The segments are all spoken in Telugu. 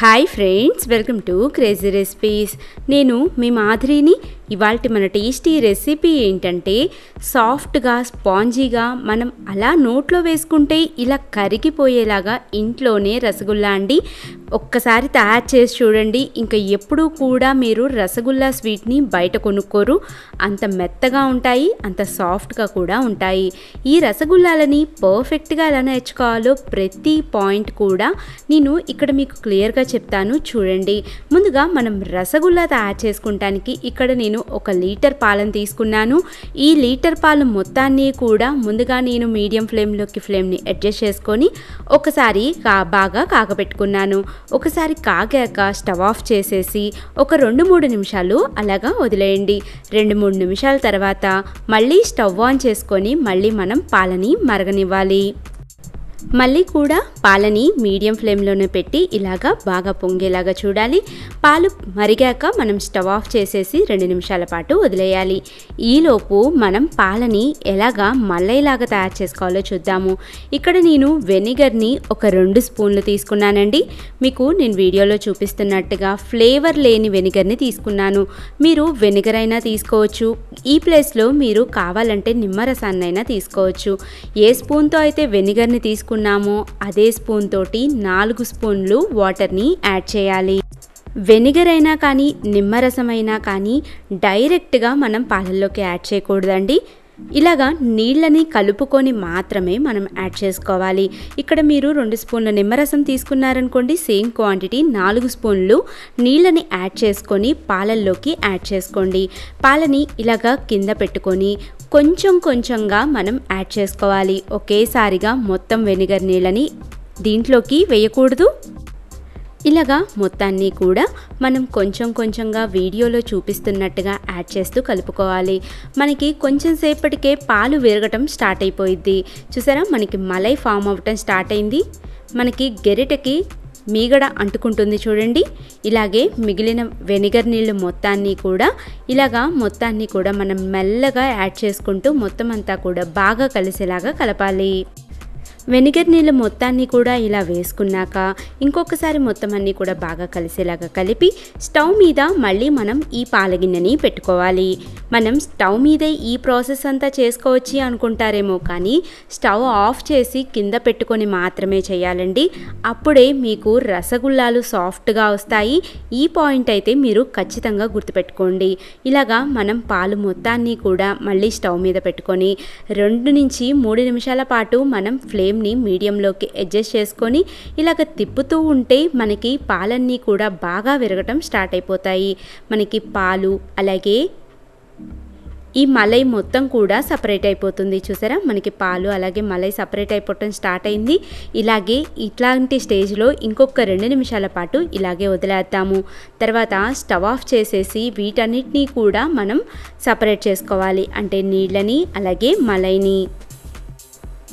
hi friends welcome to crazy recipes నేను మీ మాధురిని ఇవాళ మన టేస్టీ రెసిపీ ఏంటంటే సాఫ్ట్గా స్పాంజీగా మనం అలా నోట్లో వేసుకుంటే ఇలా కరిగిపోయేలాగా ఇంట్లోనే రసగుల్లా అండి ఒక్కసారి తయారు చేసి చూడండి ఇంకా ఎప్పుడూ కూడా మీరు రసగుల్లా స్వీట్ని బయట కొనుక్కోరు అంత మెత్తగా ఉంటాయి అంత సాఫ్ట్గా కూడా ఉంటాయి ఈ రసగుల్లాలని పర్ఫెక్ట్గా ఎలా నేర్చుకోవాలో ప్రతి పాయింట్ కూడా నేను ఇక్కడ మీకు క్లియర్గా చెప్తాను చూడండి ముందుగా మనం రసగుల్లా తయారు చేసుకుంటానికి ఇక్కడ నేను ఒక లీటర్ పాలను తీసుకున్నాను ఈ లీటర్ పాలు మొత్తాన్ని కూడా ముందుగా నేను మీడియం ఫ్లేమ్లోకి ఫ్లేమ్ని అడ్జస్ట్ చేసుకొని ఒకసారి కా బాగా కాగబెట్టుకున్నాను ఒకసారి కాగాక స్టవ్ ఆఫ్ చేసేసి ఒక రెండు మూడు నిమిషాలు అలాగా వదిలేయండి రెండు మూడు నిమిషాల తర్వాత మళ్ళీ స్టవ్ ఆన్ చేసుకొని మళ్ళీ మనం పాలని మరగనివ్వాలి మళ్ళీ కూడా పాలని మీడియం ఫ్లేమ్లోనే పెట్టి ఇలాగా బాగా పొంగేలాగా చూడాలి పాలు మరిగాక మనం స్టవ్ ఆఫ్ చేసేసి రెండు నిమిషాల పాటు వదిలేయాలి ఈలోపు మనం పాలని ఎలాగా మల్లయ్యలాగా తయారు చేసుకోవాలో చూద్దాము ఇక్కడ నేను వెనిగర్ని ఒక రెండు స్పూన్లు తీసుకున్నానండి మీకు నేను వీడియోలో చూపిస్తున్నట్టుగా ఫ్లేవర్ లేని వెనిగర్ని తీసుకున్నాను మీరు వెనిగర్ అయినా తీసుకోవచ్చు ఈ ప్లేస్లో మీరు కావాలంటే నిమ్మరసాన్నైనా తీసుకోవచ్చు ఏ స్పూన్తో అయితే వెనిగర్ని తీసుకున్నామో అదే స్పూన్ తోటి నాలుగు స్పూన్లు వాటర్ని యాడ్ చేయాలి వెనిగర్ అయినా కానీ నిమ్మరసం అయినా కానీ డైరెక్ట్గా మనం పాలల్లోకి యాడ్ చేయకూడదండి ఇలాగా నీళ్ళని కలుపుకొని మాత్రమే మనం యాడ్ చేసుకోవాలి ఇక్కడ మీరు రెండు స్పూన్ల నిమ్మరసం తీసుకున్నారనుకోండి సేమ్ క్వాంటిటీ నాలుగు స్పూన్లు నీళ్ళని యాడ్ చేసుకొని పాలల్లోకి యాడ్ చేసుకోండి పాలని ఇలాగా కింద పెట్టుకొని కొంచెం కొంచెంగా మనం యాడ్ చేసుకోవాలి ఒకేసారిగా మొత్తం వెనిగర్ నీళ్ళని దీంట్లోకి వేయకూడదు ఇలాగా మొత్తాన్ని కూడా మనం కొంచెం కొంచెంగా వీడియోలో చూపిస్తున్నట్టుగా యాడ్ చేస్తూ కలుపుకోవాలి మనకి కొంచెం సేపటికే పాలు విరగటం స్టార్ట్ అయిపోయింది చూసారా మనకి మలై ఫామ్ అవ్వటం స్టార్ట్ అయింది మనకి గెరిటకి మీగడ అంటుకుంటుంది చూడండి ఇలాగే మిగిలిన వెనిగర్ నీళ్ళు మొత్తాన్ని కూడా ఇలాగా మొత్తాన్ని కూడా మనం మెల్లగా యాడ్ చేసుకుంటూ మొత్తం అంతా కూడా బాగా కలిసేలాగా కలపాలి వెనిగర్ నీళ్ళు మొత్తాన్ని కూడా ఇలా వేసుకున్నాక ఇంకొకసారి మొత్తం అన్నీ కూడా బాగా కలిసేలాగా కలిపి స్టవ్ మీద మళ్ళీ మనం ఈ పాలగిన్నెని పెట్టుకోవాలి మనం స్టవ్ మీదే ఈ ప్రాసెస్ అంతా చేసుకోవచ్చు అనుకుంటారేమో కానీ స్టవ్ ఆఫ్ చేసి కింద పెట్టుకొని మాత్రమే చేయాలండి అప్పుడే మీకు రసగుల్లాలు సాఫ్ట్గా వస్తాయి ఈ పాయింట్ అయితే మీరు ఖచ్చితంగా గుర్తుపెట్టుకోండి ఇలాగా మనం పాలు మొత్తాన్ని కూడా మళ్ళీ స్టవ్ మీద పెట్టుకొని రెండు నుంచి మూడు నిమిషాల పాటు మనం ఫ్లేమ్ ఫ్లేమ్ని మీడియంలోకి అడ్జస్ట్ చేసుకొని ఇలాగ తిప్పుతూ ఉంటే మనకి పాలన్నీ కూడా బాగా విరగటం స్టార్ట్ అయిపోతాయి మనకి పాలు అలాగే ఈ మలై మొత్తం కూడా సపరేట్ అయిపోతుంది చూసారా మనకి పాలు అలాగే మలై సపరేట్ అయిపోవటం స్టార్ట్ అయింది ఇలాగే ఇట్లాంటి స్టేజ్లో ఇంకొక రెండు నిమిషాల పాటు ఇలాగే వదిలేద్దాము తర్వాత స్టవ్ ఆఫ్ చేసేసి వీటన్నిటినీ కూడా మనం సపరేట్ చేసుకోవాలి అంటే నీళ్ళని అలాగే మలైని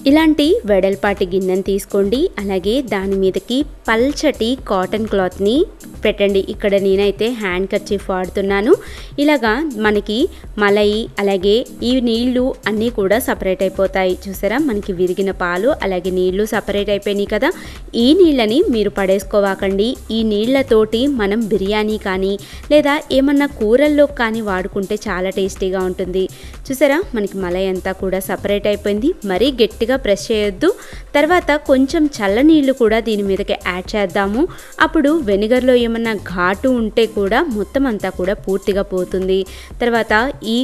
ఇలాంటి వెడల్పాటి గిన్నెను తీసుకోండి అలాగే దాని మీదకి పల్చటి కాటన్ క్లాత్ని పెట్టండి ఇక్కడ నేనైతే హ్యాండ్ కర్చీఫ్ వాడుతున్నాను ఇలాగా మనకి మలై అలాగే ఈ నీళ్లు అన్నీ కూడా సపరేట్ అయిపోతాయి చూసారా మనకి విరిగిన పాలు అలాగే నీళ్లు సపరేట్ అయిపోయినాయి కదా ఈ నీళ్ళని మీరు పడేసుకోవాకండి ఈ నీళ్లతోటి మనం బిర్యానీ కానీ లేదా ఏమన్నా కూరల్లో కానీ వాడుకుంటే చాలా టేస్టీగా ఉంటుంది చూసారా మనకి మలై అంతా కూడా సపరేట్ అయిపోయింది మరీ గట్టిగా గట్టిగా ప్రెస్ చేయొద్దు తర్వాత కొంచెం చల్లనీళ్ళు కూడా దీని మీదకి యాడ్ చేద్దాము అప్పుడు వెనిగర్లో ఏమన్నా ఘాటు ఉంటే కూడా మొత్తం అంతా కూడా పూర్తిగా పోతుంది తర్వాత ఈ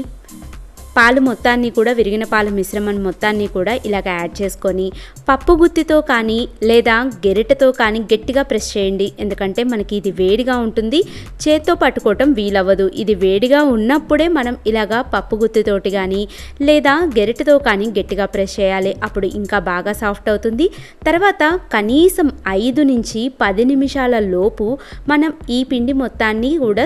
పాలు మొత్తాన్ని కూడా విరిగిన పాలు మిశ్రమం మొత్తాన్ని కూడా ఇలాగ యాడ్ చేసుకొని పప్పు గుత్తితో కానీ లేదా గెరిటతో కానీ గట్టిగా ప్రెస్ చేయండి ఎందుకంటే మనకి ఇది వేడిగా ఉంటుంది చేత్తో పట్టుకోవటం వీలవ్వదు ఇది వేడిగా ఉన్నప్పుడే మనం ఇలాగా పప్పు గుత్తితోటి కానీ లేదా గెరిటతో కానీ గట్టిగా ప్రెస్ చేయాలి అప్పుడు ఇంకా బాగా సాఫ్ట్ అవుతుంది తర్వాత కనీసం ఐదు నుంచి పది నిమిషాల లోపు మనం ఈ పిండి మొత్తాన్ని కూడా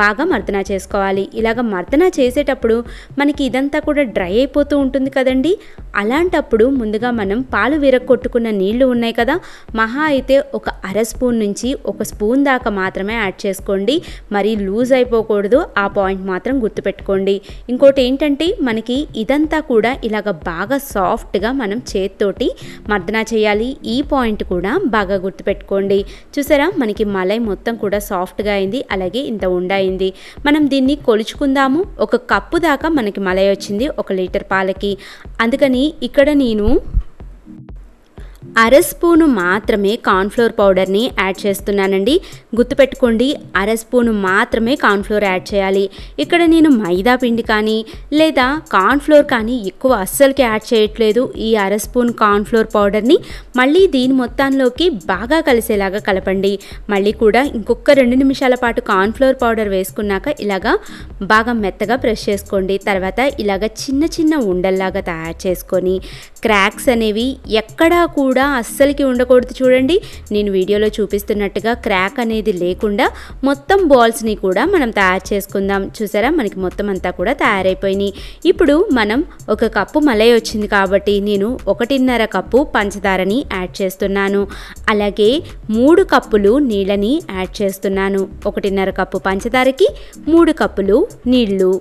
బాగా మర్దన చేసుకోవాలి ఇలాగ మర్దన చేసేటప్పుడు మనకి ఇదంతా కూడా డ్రై అయిపోతూ ఉంటుంది కదండి అలాంటప్పుడు ముందుగా మనం పాలు విరగొట్టుకున్న నీళ్లు ఉన్నాయి కదా మహా అయితే ఒక అర స్పూన్ నుంచి ఒక స్పూన్ దాకా మాత్రమే యాడ్ చేసుకోండి మరీ లూజ్ అయిపోకూడదు ఆ పాయింట్ మాత్రం గుర్తుపెట్టుకోండి ఇంకోటి ఏంటంటే మనకి ఇదంతా కూడా ఇలాగ బాగా సాఫ్ట్గా మనం చేత్తోటి మర్దన చేయాలి ఈ పాయింట్ కూడా బాగా గుర్తుపెట్టుకోండి చూసారా మనకి మలై మొత్తం కూడా సాఫ్ట్గా అయింది అలాగే ఇంత ఉండాలి అయింది మనం దీన్ని కొలుచుకుందాము ఒక కప్పు దాకా మనకి మలై వచ్చింది ఒక లీటర్ పాలకి అందుకని ఇక్కడ నేను అర స్పూను మాత్రమే కార్న్ఫ్లోర్ పౌడర్ని యాడ్ చేస్తున్నానండి గుర్తుపెట్టుకోండి అర స్పూను మాత్రమే కార్న్ఫ్లోర్ యాడ్ చేయాలి ఇక్కడ నేను మైదా పిండి కానీ లేదా కార్న్ఫ్లోర్ కానీ ఎక్కువ అస్సలకి యాడ్ చేయట్లేదు ఈ అర స్పూన్ కార్న్ఫ్లోర్ పౌడర్ని మళ్ళీ దీని మొత్తంలోకి బాగా కలిసేలాగా కలపండి మళ్ళీ కూడా ఇంకొక రెండు నిమిషాల పాటు కార్న్ఫ్లోర్ పౌడర్ వేసుకున్నాక ఇలాగా బాగా మెత్తగా ప్రెస్ చేసుకోండి తర్వాత ఇలాగ చిన్న చిన్న ఉండల్లాగా తయారు చేసుకొని క్రాక్స్ అనేవి ఎక్కడా కూడా కూడా అస్సలకి ఉండకూడదు చూడండి నేను వీడియోలో చూపిస్తున్నట్టుగా క్రాక్ అనేది లేకుండా మొత్తం బాల్స్ని కూడా మనం తయారు చేసుకుందాం చూసారా మనకి మొత్తం అంతా కూడా తయారైపోయినాయి ఇప్పుడు మనం ఒక కప్పు మలై వచ్చింది కాబట్టి నేను ఒకటిన్నర కప్పు పంచదారని యాడ్ చేస్తున్నాను అలాగే మూడు కప్పులు నీళ్ళని యాడ్ చేస్తున్నాను ఒకటిన్నర కప్పు పంచదారకి మూడు కప్పులు నీళ్లు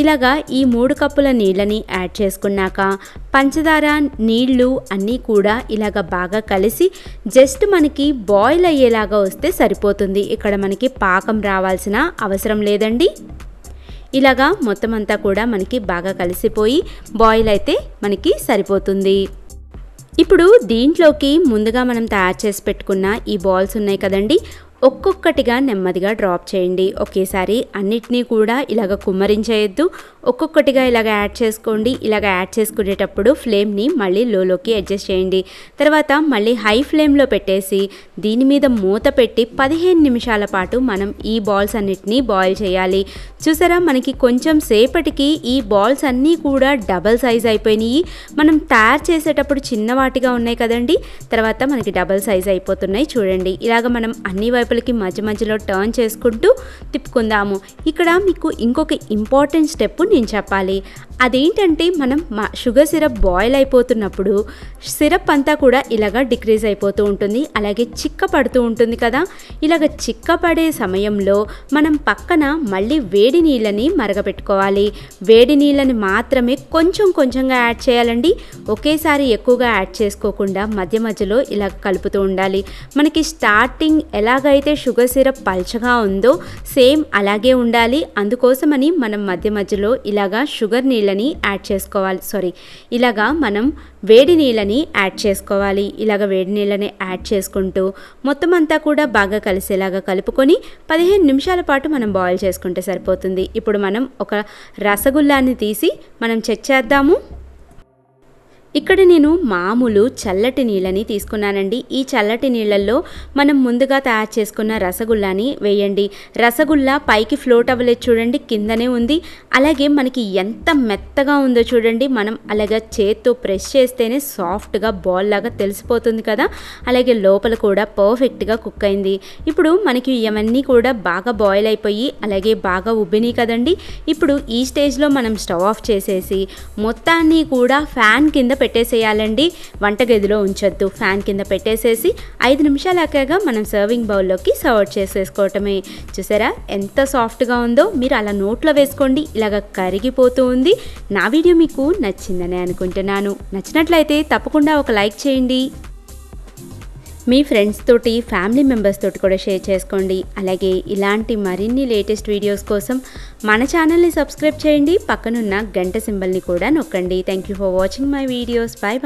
ఇలాగా ఈ మూడు కప్పుల నీళ్ళని యాడ్ చేసుకున్నాక పంచదార నీళ్లు అన్నీ కూడా ఇలాగ బాగా కలిసి జస్ట్ మనకి బాయిల్ అయ్యేలాగా వస్తే సరిపోతుంది ఇక్కడ మనకి పాకం రావాల్సిన అవసరం లేదండి ఇలాగా మొత్తం అంతా కూడా మనకి బాగా కలిసిపోయి బాయిల్ అయితే మనకి సరిపోతుంది ఇప్పుడు దీంట్లోకి ముందుగా మనం తయారు చేసి పెట్టుకున్న ఈ బాల్స్ ఉన్నాయి కదండి ఒక్కొక్కటిగా నెమ్మదిగా డ్రాప్ చేయండి ఒకేసారి అన్నిటినీ కూడా ఇలాగ కుమ్మరించేయద్దు ఒక్కొక్కటిగా ఇలాగ యాడ్ చేసుకోండి ఇలాగ యాడ్ చేసుకునేటప్పుడు ఫ్లేమ్ని మళ్ళీ లోలోకి అడ్జస్ట్ చేయండి తర్వాత మళ్ళీ హై ఫ్లేమ్లో పెట్టేసి దీని మీద మూత పెట్టి పదిహేను నిమిషాల పాటు మనం ఈ బాల్స్ అన్నిటినీ బాయిల్ చేయాలి చూసారా మనకి కొంచెం సేపటికి ఈ బాల్స్ అన్నీ కూడా డబల్ సైజ్ అయిపోయినాయి మనం తయారు చేసేటప్పుడు చిన్నవాటిగా ఉన్నాయి కదండి తర్వాత మనకి డబల్ సైజ్ అయిపోతున్నాయి చూడండి ఇలాగ మనం అన్ని వైపు లోపలికి మధ్య మధ్యలో టర్న్ చేసుకుంటూ తిప్పుకుందాము ఇక్కడ మీకు ఇంకొక ఇంపార్టెంట్ స్టెప్ నేను చెప్పాలి అదేంటంటే మనం మా షుగర్ సిరప్ బాయిల్ అయిపోతున్నప్పుడు సిరప్ అంతా కూడా ఇలాగ డిక్రీజ్ అయిపోతూ ఉంటుంది అలాగే చిక్క పడుతూ ఉంటుంది కదా ఇలాగ చిక్క పడే సమయంలో మనం పక్కన మళ్ళీ వేడి నీళ్ళని మరగపెట్టుకోవాలి వేడి నీళ్ళని మాత్రమే కొంచెం కొంచెంగా యాడ్ చేయాలండి ఒకేసారి ఎక్కువగా యాడ్ చేసుకోకుండా మధ్య మధ్యలో ఇలా కలుపుతూ ఉండాలి మనకి స్టార్టింగ్ ఎలాగ అయితే షుగర్ సిరప్ పల్చగా ఉందో సేమ్ అలాగే ఉండాలి అందుకోసమని మనం మధ్య మధ్యలో ఇలాగా షుగర్ నీళ్ళని యాడ్ చేసుకోవాలి సారీ ఇలాగా మనం వేడి నీళ్ళని యాడ్ చేసుకోవాలి ఇలాగ వేడి నీళ్ళని యాడ్ చేసుకుంటూ మొత్తం అంతా కూడా బాగా కలిసేలాగా కలుపుకొని పదిహేను నిమిషాల పాటు మనం బాయిల్ చేసుకుంటే సరిపోతుంది ఇప్పుడు మనం ఒక రసగుల్లాన్ని తీసి మనం చెక్ చేద్దాము ఇక్కడ నేను మామూలు చల్లటి నీళ్ళని తీసుకున్నానండి ఈ చల్లటి నీళ్ళల్లో మనం ముందుగా తయారు చేసుకున్న రసగుల్లాని వేయండి రసగుల్లా పైకి ఫ్లోట్ అవ్వలేదు చూడండి కిందనే ఉంది అలాగే మనకి ఎంత మెత్తగా ఉందో చూడండి మనం అలాగే చేత్తో ప్రెస్ చేస్తేనే సాఫ్ట్గా బాల్ లాగా తెలిసిపోతుంది కదా అలాగే లోపల కూడా పర్ఫెక్ట్గా కుక్ అయింది ఇప్పుడు మనకి ఇవన్నీ కూడా బాగా బాయిల్ అయిపోయి అలాగే బాగా ఉబ్బినాయి కదండి ఇప్పుడు ఈ స్టేజ్లో మనం స్టవ్ ఆఫ్ చేసేసి మొత్తాన్ని కూడా ఫ్యాన్ కింద పెట్టేసేయాలండి వంటగదిలో ఉంచొద్దు ఫ్యాన్ కింద పెట్టేసేసి ఐదు నిమిషాలు ఆకాగా మనం సర్వింగ్ బౌల్లోకి సర్వ్ చేసేసుకోవటమే చూసారా ఎంత సాఫ్ట్గా ఉందో మీరు అలా నోట్లో వేసుకోండి ఇలాగ కరిగిపోతూ ఉంది నా వీడియో మీకు నచ్చిందని అనుకుంటున్నాను నచ్చినట్లయితే తప్పకుండా ఒక లైక్ చేయండి మీ ఫ్రెండ్స్ తోటి ఫ్యామిలీ మెంబర్స్ తోటి కూడా షేర్ చేసుకోండి అలాగే ఇలాంటి మరిన్ని లేటెస్ట్ వీడియోస్ కోసం మన ఛానల్ని సబ్స్క్రైబ్ చేయండి పక్కనున్న గంట సింబల్ని కూడా నొక్కండి thank you for watching my videos bye